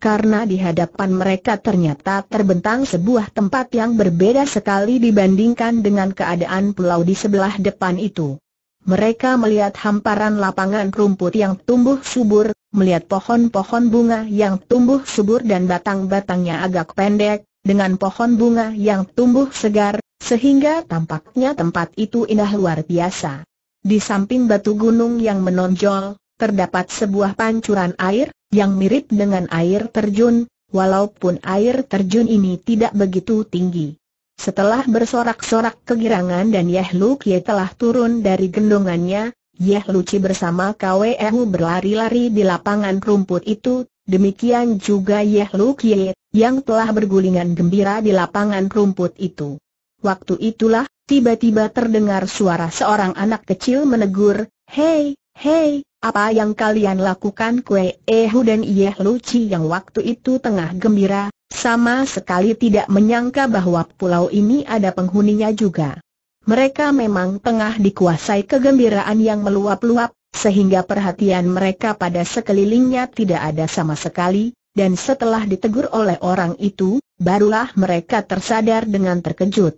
Karena di hadapan mereka ternyata terbentang sebuah tempat yang berbeda sekali dibandingkan dengan keadaan pulau di sebelah depan itu. Mereka melihat hamparan lapangan rumput yang tumbuh subur, melihat pohon-pohon bunga yang tumbuh subur dan batang-batangnya agak pendek, dengan pohon bunga yang tumbuh segar, sehingga tampaknya tempat itu indah luar biasa. Di samping batu gunung yang menonjol, terdapat sebuah pancuran air, yang mirip dengan air terjun, walaupun air terjun ini tidak begitu tinggi. Setelah bersorak-sorak kegirangan dan Yeh Lu Kie telah turun dari gendongannya, Yeh Lu bersama KWEU berlari-lari di lapangan rumput itu, demikian juga Yeh Lu Kie, yang telah bergulingan gembira di lapangan rumput itu. Waktu itulah, tiba-tiba terdengar suara seorang anak kecil menegur, Hei, hei, apa yang kalian lakukan Kue Ehu dan Yeh Lu yang waktu itu tengah gembira, sama sekali tidak menyangka bahwa pulau ini ada penghuninya juga. Mereka memang tengah dikuasai kegembiraan yang meluap-luap, sehingga perhatian mereka pada sekelilingnya tidak ada sama sekali, dan setelah ditegur oleh orang itu, barulah mereka tersadar dengan terkejut.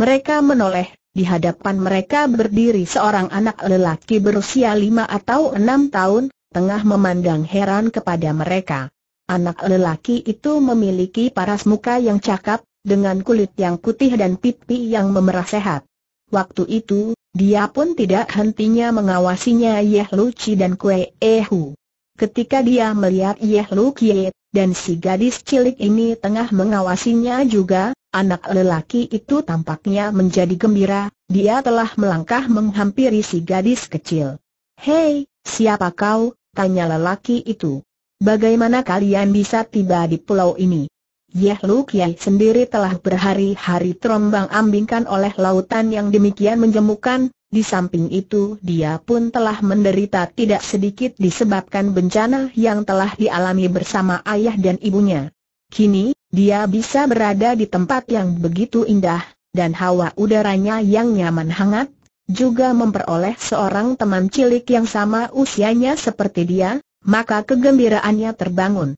Mereka menoleh, di hadapan mereka berdiri seorang anak lelaki berusia lima atau enam tahun, tengah memandang heran kepada mereka. Anak lelaki itu memiliki paras muka yang cakap, dengan kulit yang putih dan pipi yang memerah sehat. Waktu itu, dia pun tidak hentinya mengawasinya Yeh Luci dan Kue Ehu. Ketika dia melihat Yeh Luki dan si gadis cilik ini tengah mengawasinya juga, anak lelaki itu tampaknya menjadi gembira, dia telah melangkah menghampiri si gadis kecil. Hei, siapa kau? Tanya lelaki itu. Bagaimana kalian bisa tiba di pulau ini? Yeh Lu Kiai sendiri telah berhari-hari terombang ambingkan oleh lautan yang demikian menjemukan, di samping itu dia pun telah menderita tidak sedikit disebabkan bencana yang telah dialami bersama ayah dan ibunya. Kini, dia bisa berada di tempat yang begitu indah, dan hawa udaranya yang nyaman hangat, juga memperoleh seorang teman cilik yang sama usianya seperti dia, maka kegembiraannya terbangun.